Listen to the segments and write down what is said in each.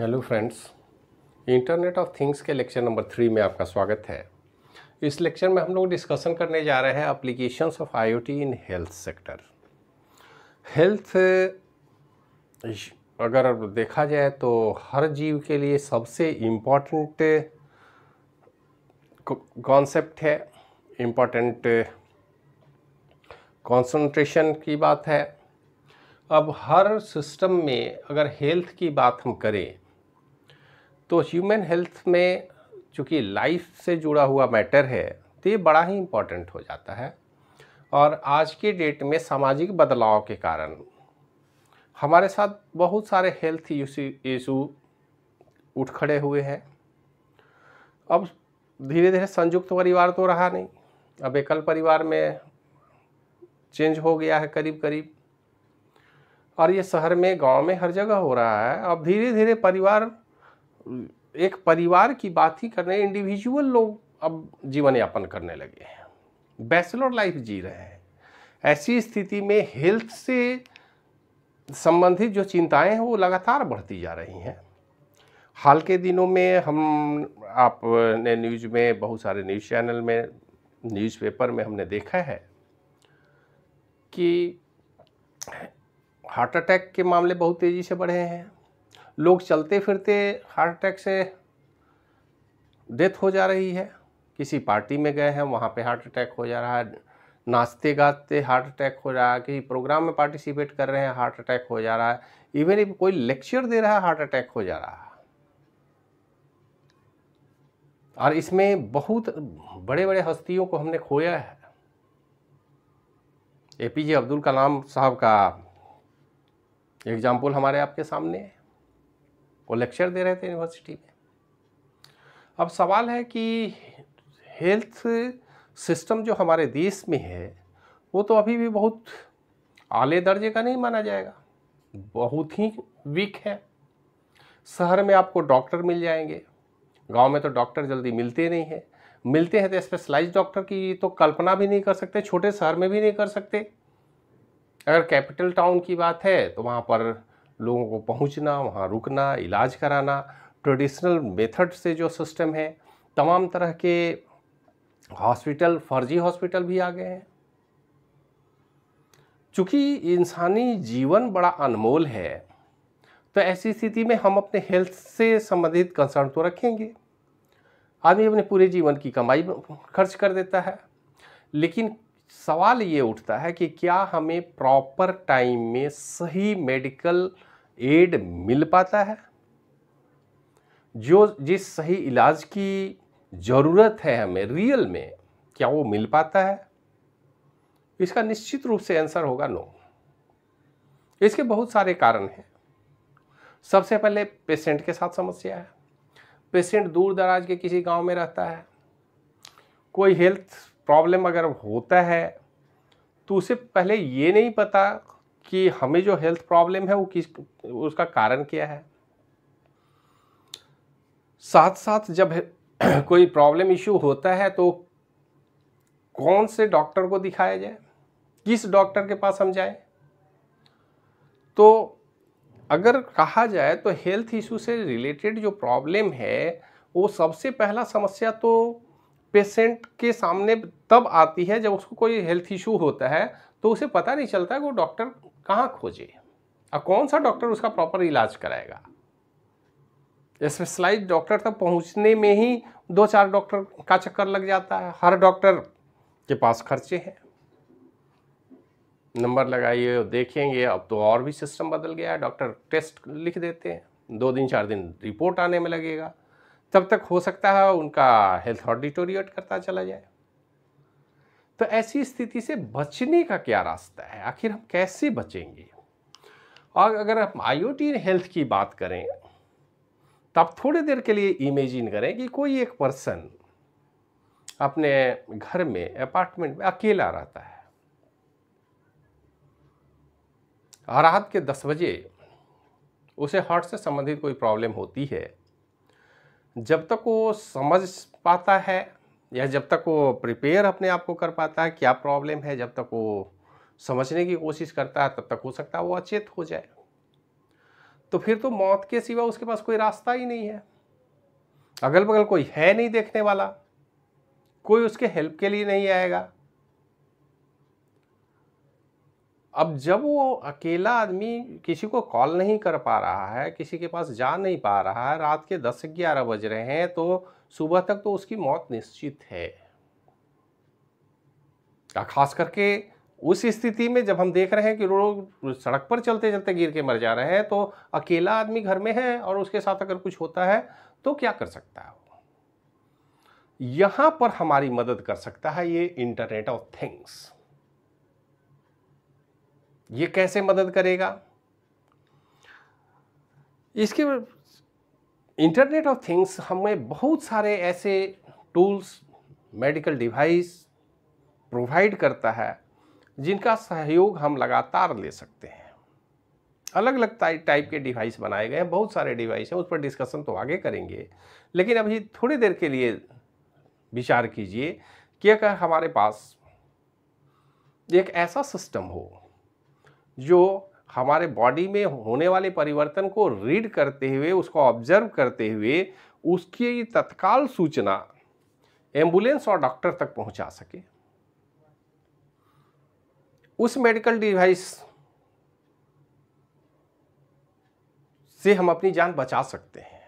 hello friends internet of things के lecture number three में आपका स्वागत है इस लेक्चर में हम लोग डिस्कशन करने जा रहे हैं applications of IoT in health sector health अगर देखा जाए तो हर जीव के लिए सबसे इम्पॉर्टेंट कॉन्सेप्ट है इम्पॉर्टेंट कॉन्सनट्रेशन की बात है अब हर सिस्टम में अगर हेल्थ की बात हम करें तो ह्यूमन हेल्थ में चूँकि लाइफ से जुड़ा हुआ मैटर है तो ये बड़ा ही इम्पॉर्टेंट हो जाता है और आज के डेट में सामाजिक बदलाव के कारण हमारे साथ बहुत सारे हेल्थ इशू उठ खड़े हुए हैं अब धीरे धीरे संयुक्त परिवार तो रहा नहीं अब एकल परिवार में चेंज हो गया है करीब करीब और ये शहर में गांव में हर जगह हो रहा है अब धीरे धीरे परिवार एक परिवार की बात ही कर रहे हैं इंडिविजुअल लोग अब जीवन यापन करने लगे हैं बैचलर लाइफ जी रहे हैं ऐसी स्थिति में हेल्थ से संबंधित जो चिंताएं हैं वो लगातार बढ़ती जा रही हैं हाल के दिनों में हम आपने न्यूज में बहुत सारे न्यूज़ चैनल में न्यूज़पेपर में हमने देखा है कि हार्ट अटैक के मामले बहुत तेज़ी से बढ़े हैं लोग चलते फिरते हार्ट अटैक से डेथ हो जा रही है किसी पार्टी में गए हैं वहाँ पे हार्ट अटैक हो जा रहा है नाचते गाते हार्ट अटैक हो रहा है किसी प्रोग्राम में पार्टिसिपेट कर रहे हैं हार्ट अटैक हो जा रहा है इवन इफ कोई लेक्चर दे रहा है हार्ट अटैक हो जा रहा है और इसमें बहुत बड़े बड़े हस्तियों को हमने खोया है ए पी जे अब्दुल कलाम साहब का एग्ज़ाम्पल हमारे आपके सामने है वो लेक्चर दे रहे थे यूनिवर्सिटी में अब सवाल है कि हेल्थ सिस्टम जो हमारे देश में है वो तो अभी भी बहुत आले दर्जे का नहीं माना जाएगा बहुत ही वीक है शहर में आपको डॉक्टर मिल जाएंगे गांव में तो डॉक्टर जल्दी मिलते नहीं हैं मिलते हैं तो स्पेशलाइज डॉक्टर की तो कल्पना भी नहीं कर सकते छोटे शहर में भी नहीं कर सकते अगर कैपिटल टाउन की बात है तो वहाँ पर लोगों को पहुंचना वहाँ रुकना इलाज कराना ट्रेडिशनल मेथड से जो सिस्टम है तमाम तरह के हॉस्पिटल फर्जी हॉस्पिटल भी आ गए हैं चूँकि इंसानी जीवन बड़ा अनमोल है तो ऐसी स्थिति में हम अपने हेल्थ से संबंधित कंसर्न तो रखेंगे आदमी अपने पूरे जीवन की कमाई खर्च कर देता है लेकिन सवाल ये उठता है कि क्या हमें प्रॉपर टाइम में सही मेडिकल एड मिल पाता है जो जिस सही इलाज की ज़रूरत है हमें रियल में क्या वो मिल पाता है इसका निश्चित रूप से आंसर होगा नो इसके बहुत सारे कारण हैं सबसे पहले पेशेंट के साथ समस्या है पेशेंट दूर दराज के किसी गांव में रहता है कोई हेल्थ प्रॉब्लम अगर होता है तो उसे पहले ये नहीं पता कि हमें जो हेल्थ प्रॉब्लम है वो किस उसका कारण क्या है साथ साथ जब कोई प्रॉब्लम इशू होता है तो कौन से डॉक्टर को दिखाया जाए किस डॉक्टर के पास हम जाएं तो अगर कहा जाए तो हेल्थ इशू से रिलेटेड जो प्रॉब्लम है वो सबसे पहला समस्या तो पेशेंट के सामने तब आती है जब उसको कोई हेल्थ इशू होता है तो उसे पता नहीं चलता है कि वो डॉक्टर कहाँ खोजे और कौन सा डॉक्टर उसका प्रॉपर इलाज कराएगा स्पेशलाइज डॉक्टर तक पहुँचने में ही दो चार डॉक्टर का चक्कर लग जाता है हर डॉक्टर के पास खर्चे हैं नंबर लगाइए देखेंगे अब तो और भी सिस्टम बदल गया है डॉक्टर टेस्ट लिख देते हैं दो दिन चार दिन रिपोर्ट आने में लगेगा तब तक हो सकता है उनका हेल्थ ऑडिटोरियट करता चला जाए तो ऐसी स्थिति से बचने का क्या रास्ता है आखिर हम कैसे बचेंगे और अगर हम आईओटी हेल्थ की बात करें तो आप थोड़ी देर के लिए इमेजिन करें कि कोई एक पर्सन अपने घर में अपार्टमेंट में अकेला रहता है रात के दस बजे उसे हार्ट से संबंधित कोई प्रॉब्लम होती है जब तक वो समझ पाता है या जब तक वो प्रिपेयर अपने आप को कर पाता है क्या प्रॉब्लम है जब तक वो समझने की कोशिश करता है तब तक हो सकता है वो अचेत हो जाए तो फिर तो मौत के सिवा उसके पास कोई रास्ता ही नहीं है अगल बगल कोई है नहीं देखने वाला कोई उसके हेल्प के लिए नहीं आएगा अब जब वो अकेला आदमी किसी को कॉल नहीं कर पा रहा है किसी के पास जा नहीं पा रहा है रात के दस ग्यारह बज रहे हैं तो सुबह तक तो उसकी मौत निश्चित है खास करके उस स्थिति में जब हम देख रहे हैं कि लोग सड़क पर चलते चलते गिर के मर जा रहे हैं तो अकेला आदमी घर में है और उसके साथ अगर कुछ होता है तो क्या कर सकता है यहां पर हमारी मदद कर सकता है ये इंटरनेट ऑफ थिंग्स ये कैसे मदद करेगा इसके इंटरनेट ऑफ थिंग्स हमें बहुत सारे ऐसे टूल्स मेडिकल डिवाइस प्रोवाइड करता है जिनका सहयोग हम लगातार ले सकते हैं अलग अलग टाइप के डिवाइस बनाए गए हैं बहुत सारे डिवाइस हैं उस पर डिस्कशन तो आगे करेंगे लेकिन अभी थोड़ी देर के लिए विचार कीजिए कि अगर हमारे पास एक ऐसा सिस्टम हो जो हमारे बॉडी में होने वाले परिवर्तन को रीड करते हुए उसको ऑब्जर्व करते हुए उसकी तत्काल सूचना एम्बुलेंस और डॉक्टर तक पहुंचा सके उस मेडिकल डिवाइस से हम अपनी जान बचा सकते हैं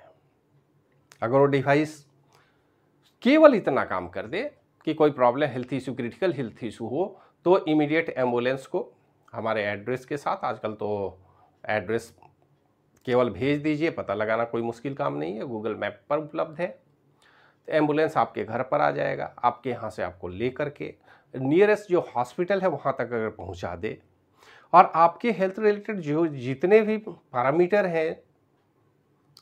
अगर वो डिवाइस केवल इतना काम कर दे कि कोई problem health issue critical health issue हो तो इमीडिएट एम्बुलेंस को हमारे एड्रेस के साथ आजकल तो एड्रेस केवल भेज दीजिए पता लगाना कोई मुश्किल काम नहीं है गूगल मैप पर उपलब्ध है तो एम्बुलेंस आपके घर पर आ जाएगा आपके यहाँ से आपको ले करके नियरेस्ट जो हॉस्पिटल है वहाँ तक अगर पहुँचा दे और आपके हेल्थ रिलेटेड जो जितने भी पैरामीटर हैं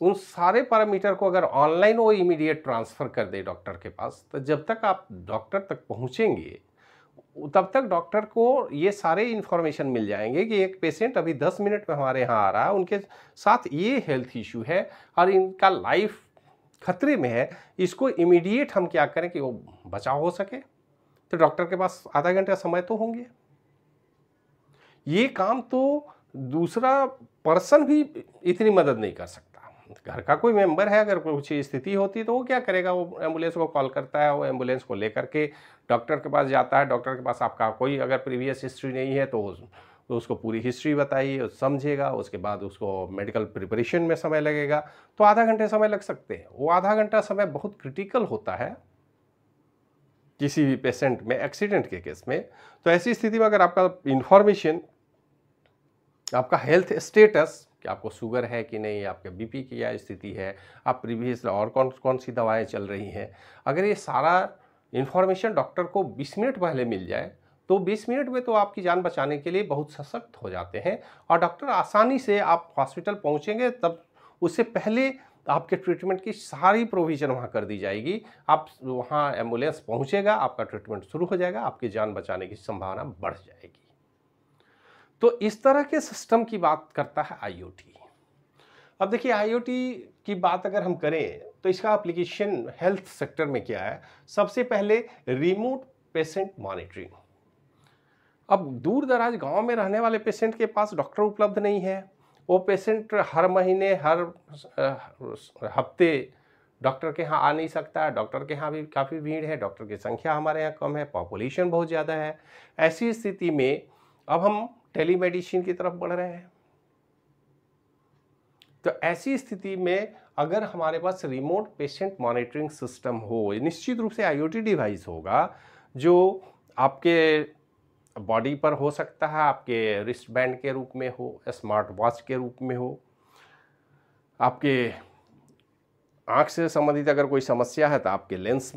उन सारे पैरामीटर को अगर ऑनलाइन वो इमीडिएट ट्रांसफ़र कर दे डॉक्टर के पास तो जब तक आप डॉक्टर तक पहुँचेंगे तब तक डॉक्टर को ये सारे इन्फॉर्मेशन मिल जाएंगे कि एक पेशेंट अभी 10 मिनट में हमारे यहाँ आ रहा है उनके साथ ये हेल्थ इश्यू है और इनका लाइफ खतरे में है इसको इमीडिएट हम क्या करें कि वो बचाव हो सके तो डॉक्टर के पास आधा घंटा समय तो होंगे ये काम तो दूसरा पर्सन भी इतनी मदद नहीं कर सकता घर का कोई मेंबर है अगर कुछ स्थिति होती तो वो क्या करेगा वो एम्बुलेंस को कॉल करता है वो एम्बुलेंस को लेकर के डॉक्टर के पास जाता है डॉक्टर के पास आपका कोई अगर प्रीवियस हिस्ट्री नहीं है तो तो उसको पूरी हिस्ट्री बताइए समझेगा उसके बाद उसको मेडिकल प्रिपरेशन में समय लगेगा तो आधा घंटे समय लग सकते हैं वो आधा घंटा समय बहुत क्रिटिकल होता है किसी भी पेशेंट में एक्सीडेंट के केस में तो ऐसी स्थिति में अगर आपका इन्फॉर्मेशन आपका हेल्थ स्टेटस कि आपको शुगर है कि नहीं आपके बीपी की क्या स्थिति है आप प्रीवियस और कौन कौन सी दवाएं चल रही हैं अगर ये सारा इन्फॉर्मेशन डॉक्टर को 20 मिनट पहले मिल जाए तो 20 मिनट में तो आपकी जान बचाने के लिए बहुत सशक्त हो जाते हैं और डॉक्टर आसानी से आप हॉस्पिटल पहुँचेंगे तब उससे पहले आपके ट्रीटमेंट की सारी प्रोविज़न वहाँ कर दी जाएगी आप वहाँ एम्बुलेंस पहुँचेगा आपका ट्रीटमेंट शुरू हो जाएगा आपकी जान बचाने की संभावना बढ़ जाएगी तो इस तरह के सिस्टम की बात करता है आईओटी अब देखिए आईओटी की बात अगर हम करें तो इसका एप्लीकेशन हेल्थ सेक्टर में क्या है सबसे पहले रिमोट पेशेंट मॉनिटरिंग अब दूर दराज गाँव में रहने वाले पेशेंट के पास डॉक्टर उपलब्ध नहीं है वो पेशेंट हर महीने हर हफ्ते डॉक्टर के यहाँ आ नहीं सकता है डॉक्टर के यहाँ भी काफ़ी भीड़ है डॉक्टर की संख्या हमारे यहाँ कम है पॉपुलेशन बहुत ज़्यादा है ऐसी स्थिति में अब हम टेलीमेडिसिन की तरफ बढ़ रहे हैं तो ऐसी स्थिति में अगर हमारे पास रिमोट पेशेंट मॉनिटरिंग सिस्टम हो निश्चित रूप से आईओटी डिवाइस होगा जो आपके बॉडी पर हो सकता है आपके रिस्ट बैंड के रूप में हो स्मार्ट वॉच के रूप में हो आपके आँख से संबंधित अगर कोई समस्या है तो आपके लेंस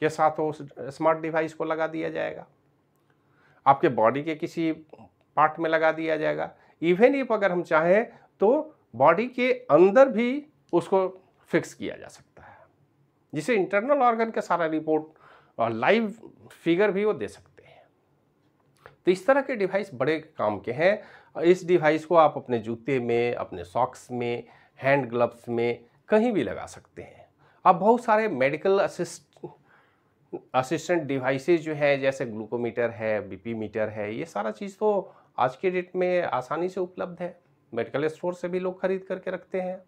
के साथ वो स्मार्ट डिवाइस को लगा दिया जाएगा आपके बॉडी के किसी पार्ट में लगा दिया जाएगा इवन इफ अगर हम चाहें तो बॉडी के अंदर भी उसको फिक्स किया जा सकता है जिसे इंटरनल ऑर्गन का सारा रिपोर्ट और लाइव फिगर भी वो दे सकते हैं तो इस तरह के डिवाइस बड़े काम के हैं इस डिवाइस को आप अपने जूते में अपने सॉक्स में हैंड ग्लव्स में कहीं भी लगा सकते हैं अब बहुत सारे मेडिकल असिस्ट असिस्टेंट डिवाइसेज जो है जैसे ग्लूकोमीटर है बीपी मीटर है ये सारा चीज़ तो आज के डेट में आसानी से उपलब्ध है मेडिकल स्टोर से भी लोग खरीद करके रखते हैं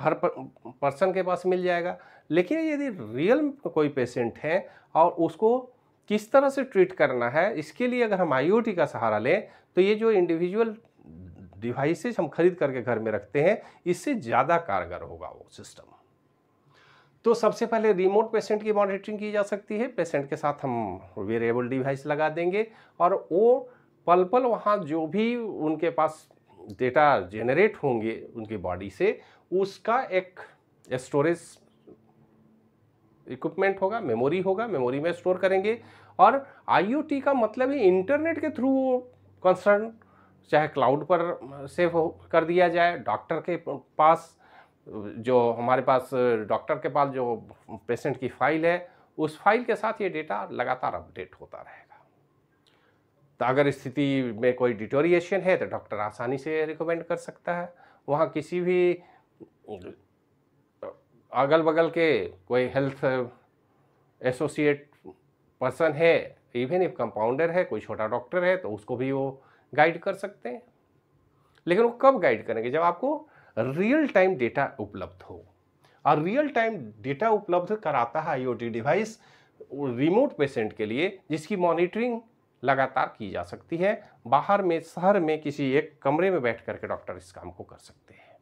हर पर्सन के पास मिल जाएगा लेकिन यदि रियल कोई पेशेंट है और उसको किस तरह से ट्रीट करना है इसके लिए अगर हम आई का सहारा लें तो ये जो इंडिविजुअल डिवाइसेज हम खरीद करके घर में रखते हैं इससे ज़्यादा कारगर होगा वो सिस्टम तो सबसे पहले रिमोट पेशेंट की मॉनिटरिंग की जा सकती है पेशेंट के साथ हम वेरिएबल डिवाइस लगा देंगे और वो पल पल वहाँ जो भी उनके पास डेटा जेनरेट होंगे उनके बॉडी से उसका एक स्टोरेज इक्विपमेंट होगा मेमोरी होगा मेमोरी में स्टोर करेंगे और आईओटी का मतलब ही इंटरनेट के थ्रू कंसर्न चाहे क्लाउड पर सेव हो कर दिया जाए डॉक्टर के पास जो हमारे पास डॉक्टर के पास जो पेशेंट की फाइल है उस फाइल के साथ ये डेटा लगातार अपडेट होता रहे तो अगर स्थिति में कोई डिटोरिएशन है तो डॉक्टर आसानी से रिकमेंड कर सकता है वहाँ किसी भी अगल बगल के कोई हेल्थ एसोसिएट पर्सन है इवन इफ कंपाउंडर है कोई छोटा डॉक्टर है तो उसको भी वो गाइड कर सकते हैं लेकिन वो कब गाइड करेंगे जब आपको रियल टाइम डेटा उपलब्ध हो और रियल टाइम डेटा उपलब्ध कराता है आईओटी डिवाइस रिमोट पेशेंट के लिए जिसकी मॉनिटरिंग लगातार की जा सकती है बाहर में शहर में किसी एक कमरे में बैठ करके डॉक्टर इस काम को कर सकते हैं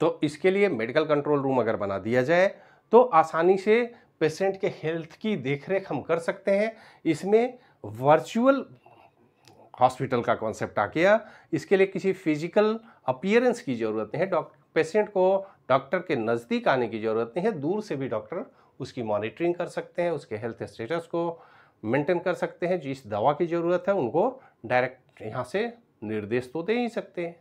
तो इसके लिए मेडिकल कंट्रोल रूम अगर बना दिया जाए तो आसानी से पेशेंट के हेल्थ की देखरेख हम कर सकते हैं इसमें वर्चुअल हॉस्पिटल का कॉन्सेप्ट आ गया इसके लिए किसी फिजिकल अपियरेंस की ज़रूरत नहीं है डॉक्टर पेशेंट को डॉक्टर के नज़दीक आने की ज़रूरत नहीं है दूर से भी डॉक्टर उसकी मॉनिटरिंग कर सकते हैं उसके हेल्थ स्टेटस को मेंटेन कर सकते हैं जिस दवा की ज़रूरत है उनको डायरेक्ट यहाँ से निर्देश तो दे ही सकते हैं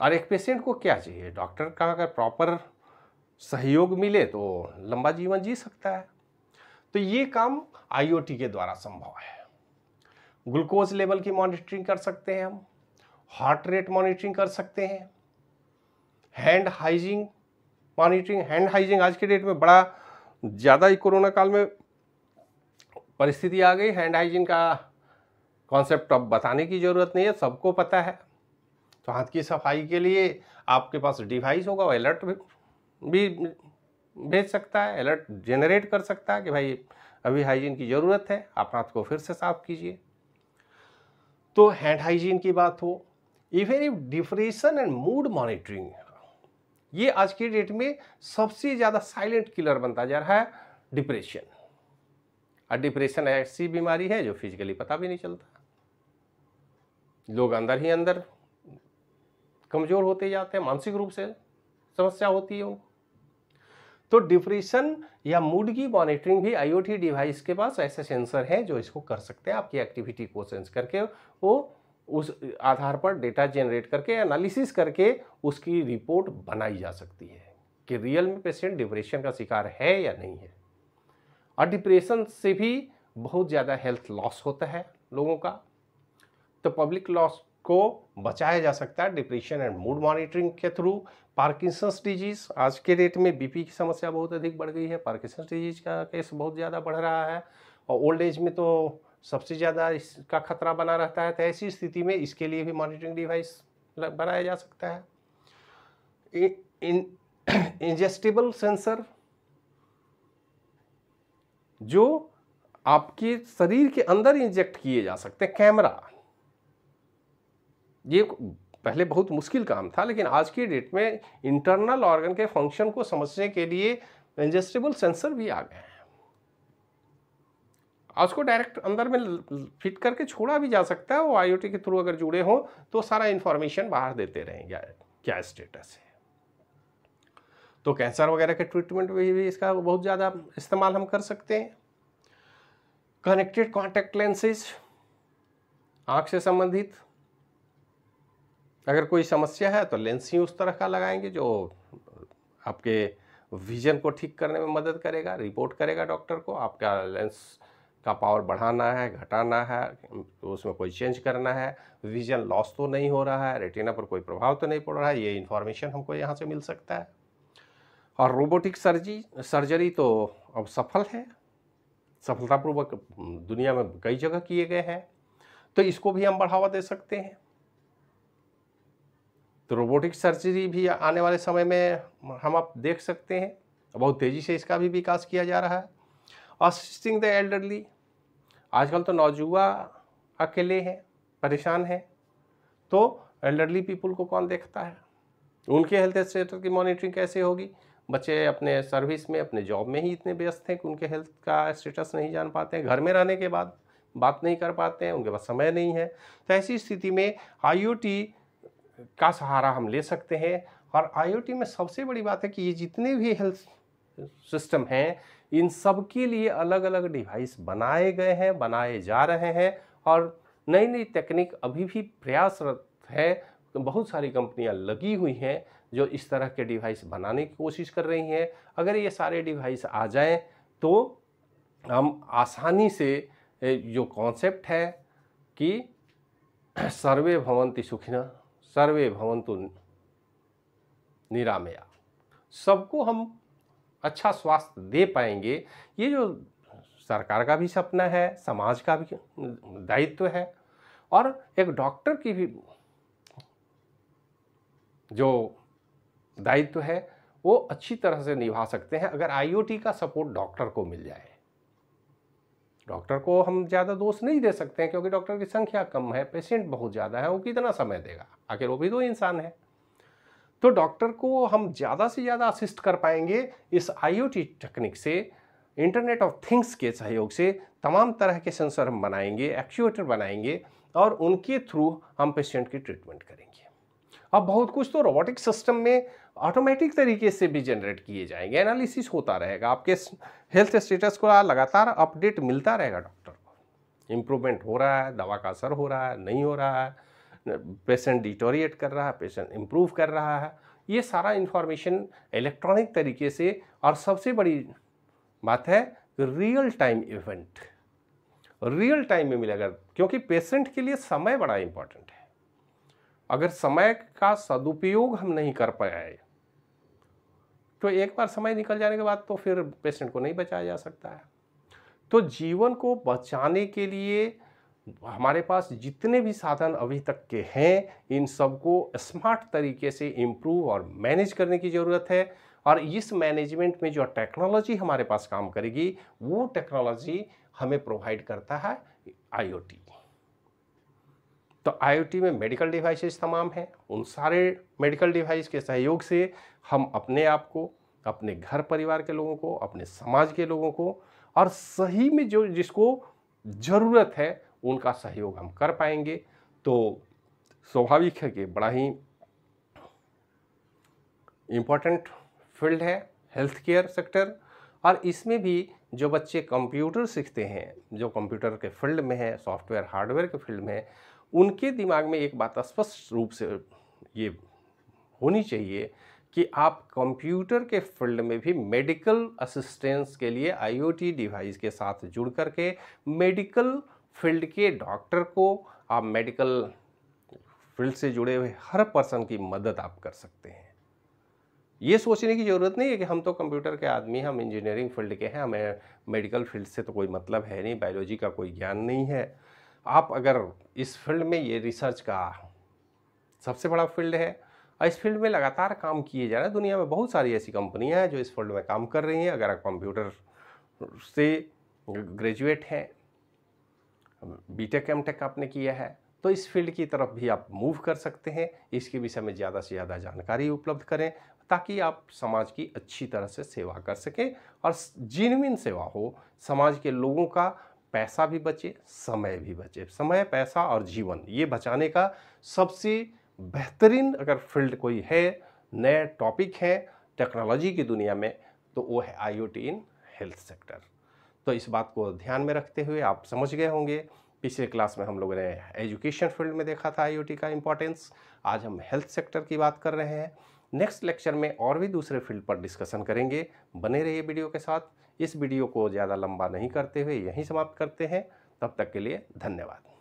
और एक पेशेंट को क्या चाहिए डॉक्टर का अगर प्रॉपर सहयोग मिले तो लंबा जीवन जी सकता है तो ये काम आईओटी के द्वारा संभव है ग्लूकोज लेवल की मॉनिटरिंग कर सकते हैं हम हार्ट रेट मॉनिटरिंग कर सकते हैं hand hygiene monitoring hand hygiene आज के डेट में बड़ा ज़्यादा ही कोरोना काल में परिस्थिति आ गई हैंड हाइजीन का कॉन्सेप्ट अब बताने की ज़रूरत नहीं है सबको पता है तो हाथ की सफाई के लिए आपके पास डिवाइस होगा वो अलर्ट भी भेज सकता है अलर्ट जनरेट कर सकता है कि भाई अभी हाइजीन की ज़रूरत है आप हाथ को फिर से साफ कीजिए तो हैंड हाइजीन की बात हो even if depression and mood monitoring ये आज की डेट में सबसे ज़्यादा साइलेंट किलर बनता जा रहा है डिप्रेशन और डिप्रेशन ऐसी बीमारी है जो फिजिकली पता भी नहीं चलता लोग अंदर ही अंदर कमज़ोर होते जाते हैं मानसिक रूप से समस्या होती है उनको तो डिप्रेशन या मूड की मॉनिटरिंग भी आईओटी डिवाइस के पास ऐसे सेंसर हैं जो इसको कर सकते हैं आपकी एक्टिविटी को सेंस करके वो उस आधार पर डेटा जनरेट करके एनालिसिस करके उसकी रिपोर्ट बनाई जा सकती है कि रियल में पेशेंट डिप्रेशन का शिकार है या नहीं है और डिप्रेशन से भी बहुत ज़्यादा हेल्थ लॉस होता है लोगों का तो पब्लिक लॉस को बचाया जा सकता है डिप्रेशन एंड मूड मॉनिटरिंग के थ्रू पार्किंसंस डिजीज़ आज के डेट में बीपी की समस्या बहुत अधिक बढ़ गई है पार्किंसंस डिजीज़ का केस बहुत ज़्यादा बढ़ रहा है और ओल्ड एज में तो सबसे ज़्यादा इसका खतरा बना रहता है तो ऐसी स्थिति में इसके लिए भी मॉनिटरिंग डिवाइस बनाया जा सकता है इंजेस्टेबल सेंसर जो आपके शरीर के अंदर इंजेक्ट किए जा सकते हैं कैमरा ये पहले बहुत मुश्किल काम था लेकिन आज की डेट में इंटरनल ऑर्गन के फंक्शन को समझने के लिए एंजेस्टेबल सेंसर भी आ गए हैं उसको डायरेक्ट अंदर में फिट करके छोड़ा भी जा सकता है वो आईओटी के थ्रू अगर जुड़े हों तो सारा इंफॉर्मेशन बाहर देते रहेंगे क्या स्टेटस है तो कैंसर वगैरह के ट्रीटमेंट में भी, इसका बहुत ज़्यादा इस्तेमाल हम कर सकते हैं कनेक्टेड कॉन्टैक्ट लेंसेज आँख से संबंधित अगर कोई समस्या है तो लेंस ही उस तरह का लगाएंगे जो आपके विजन को ठीक करने में मदद करेगा रिपोर्ट करेगा डॉक्टर को आपका लेंस का पावर बढ़ाना है घटाना है तो उसमें कोई चेंज करना है विजन लॉस तो नहीं हो रहा है रेटिना पर कोई प्रभाव तो नहीं पड़ रहा है ये इन्फॉर्मेशन हमको यहाँ से मिल सकता है और रोबोटिक सर्जी सर्जरी तो अब सफल है सफलतापूर्वक दुनिया में कई जगह किए गए हैं तो इसको भी हम बढ़ावा दे सकते हैं तो रोबोटिक सर्जरी भी आने वाले समय में हम आप देख सकते हैं बहुत तेज़ी से इसका भी विकास किया जा रहा है असिस्टिंग द एल्डरली आजकल तो नौजुआ अकेले हैं परेशान हैं तो एल्डरली पीपुल को कौन देखता है उनके हेल्थ स्टेटस की मॉनिटरिंग कैसे होगी बच्चे अपने सर्विस में अपने जॉब में ही इतने व्यस्त हैं कि उनके हेल्थ का स्टेटस नहीं जान पाते हैं घर में रहने के बाद बात नहीं कर पाते हैं उनके पास समय नहीं है तो ऐसी स्थिति में आई का सहारा हम ले सकते हैं और आई में सबसे बड़ी बात है कि ये जितने भी हेल्थ सिस्टम हैं इन सब के लिए अलग अलग डिवाइस बनाए गए हैं बनाए जा रहे हैं और नई नई तकनीक अभी भी प्रयासरत है बहुत सारी कंपनियां लगी हुई हैं जो इस तरह के डिवाइस बनाने की कोशिश कर रही हैं अगर ये सारे डिवाइस आ जाएं तो हम आसानी से जो कॉन्सेप्ट है कि सर्वे भवंति सुखिना सर्वे भवंतु निरामया सबको हम अच्छा स्वास्थ्य दे पाएंगे ये जो सरकार का भी सपना है समाज का भी दायित्व है और एक डॉक्टर की भी जो दायित्व है वो अच्छी तरह से निभा सकते हैं अगर आईओटी का सपोर्ट डॉक्टर को मिल जाए डॉक्टर को हम ज़्यादा दोष नहीं दे सकते हैं क्योंकि डॉक्टर की संख्या कम है पेशेंट बहुत ज़्यादा है वो कितना समय देगा आखिर वो भी दो इंसान है तो डॉक्टर को हम ज़्यादा से ज़्यादा असिस्ट कर पाएंगे इस आईओटी टेक्निक से इंटरनेट ऑफ थिंग्स के सहयोग से तमाम तरह के सेंसर हम बनाएंगे एक्चुएटर बनाएंगे और उनके थ्रू हम पेशेंट की ट्रीटमेंट करेंगे अब बहुत कुछ तो रोबोटिक सिस्टम में ऑटोमेटिक तरीके से भी जनरेट किए जाएंगे एनालिसिस होता रहेगा आपके हेल्थ स्टेटस को लगातार अपडेट मिलता रहेगा डॉक्टर को इम्प्रूवमेंट हो रहा है दवा का असर हो रहा है नहीं हो रहा है पेशेंट डिटोरिएट कर रहा है पेशेंट इम्प्रूव कर रहा है ये सारा इन्फॉर्मेशन इलेक्ट्रॉनिक तरीके से और सबसे बड़ी बात है real time event real time में मिलेगा क्योंकि पेशेंट के लिए समय बड़ा इंपॉर्टेंट अगर समय का सदुपयोग हम नहीं कर पाए तो एक बार समय निकल जाने के बाद तो फिर पेशेंट को नहीं बचाया जा सकता है तो जीवन को बचाने के लिए हमारे पास जितने भी साधन अभी तक के हैं इन सबको स्मार्ट तरीके से इम्प्रूव और मैनेज करने की ज़रूरत है और इस मैनेजमेंट में जो टेक्नोलॉजी हमारे पास काम करेगी वो टेक्नोलॉजी हमें प्रोवाइड करता है आईओटी तो आई में मेडिकल डिवाइसेस तमाम हैं उन सारे मेडिकल डिवाइस के सहयोग से हम अपने आप को अपने घर परिवार के लोगों को अपने समाज के लोगों को और सही में जो जिसको ज़रूरत है उनका सहयोग हम कर पाएंगे तो स्वाभाविक है कि बड़ा ही इम्पोर्टेंट फील्ड है हेल्थ केयर सेक्टर और इसमें भी जो बच्चे कंप्यूटर सीखते हैं जो कंप्यूटर के फील्ड में है सॉफ्टवेयर हार्डवेयर के फील्ड में है उनके दिमाग में एक बात स्पष्ट रूप से ये होनी चाहिए कि आप कंप्यूटर के फील्ड में भी मेडिकल असिस्टेंस के लिए आईओटी डिवाइस के साथ जुड़ करके मेडिकल फील्ड के डॉक्टर को आप मेडिकल फील्ड से जुड़े हुए हर पर्सन की मदद आप कर सकते हैं ये सोचने की ज़रूरत नहीं है कि हम तो कंप्यूटर के आदमी हैं हम इंजीनियरिंग फील्ड के हैं हमें मेडिकल फील्ड से तो कोई मतलब है नहीं बायोलॉजी का कोई ज्ञान नहीं है आप अगर इस फील्ड में ये रिसर्च का सबसे बड़ा फील्ड है और इस फील्ड में लगातार काम किए जा रहे हैं दुनिया में बहुत सारी ऐसी कंपनियां हैं जो इस फील्ड में काम कर रही हैं अगर आप कंप्यूटर से ग्रेजुएट हैं बीटेक एमटेक आपने किया है तो इस फील्ड की तरफ भी आप मूव कर सकते हैं इसके विषय में ज़्यादा से ज़्यादा जानकारी उपलब्ध करें ताकि आप समाज की अच्छी तरह से सेवा कर सकें और जिनविन सेवा हो समाज के लोगों का पैसा भी बचे समय भी बचे समय पैसा और जीवन ये बचाने का सबसे बेहतरीन अगर फील्ड कोई है नए टॉपिक है टेक्नोलॉजी की दुनिया में तो वो है आईओटी इन हेल्थ सेक्टर तो इस बात को ध्यान में रखते हुए आप समझ गए होंगे पिछले क्लास में हम लोगों ने एजुकेशन फील्ड में देखा था आईओटी का इम्पोर्टेंस आज हम हेल्थ सेक्टर की बात कर रहे हैं नेक्स्ट लेक्चर में और भी दूसरे फील्ड पर डिस्कशन करेंगे बने रहिए वीडियो के साथ इस वीडियो को ज़्यादा लंबा नहीं करते हुए यहीं समाप्त करते हैं तब तक के लिए धन्यवाद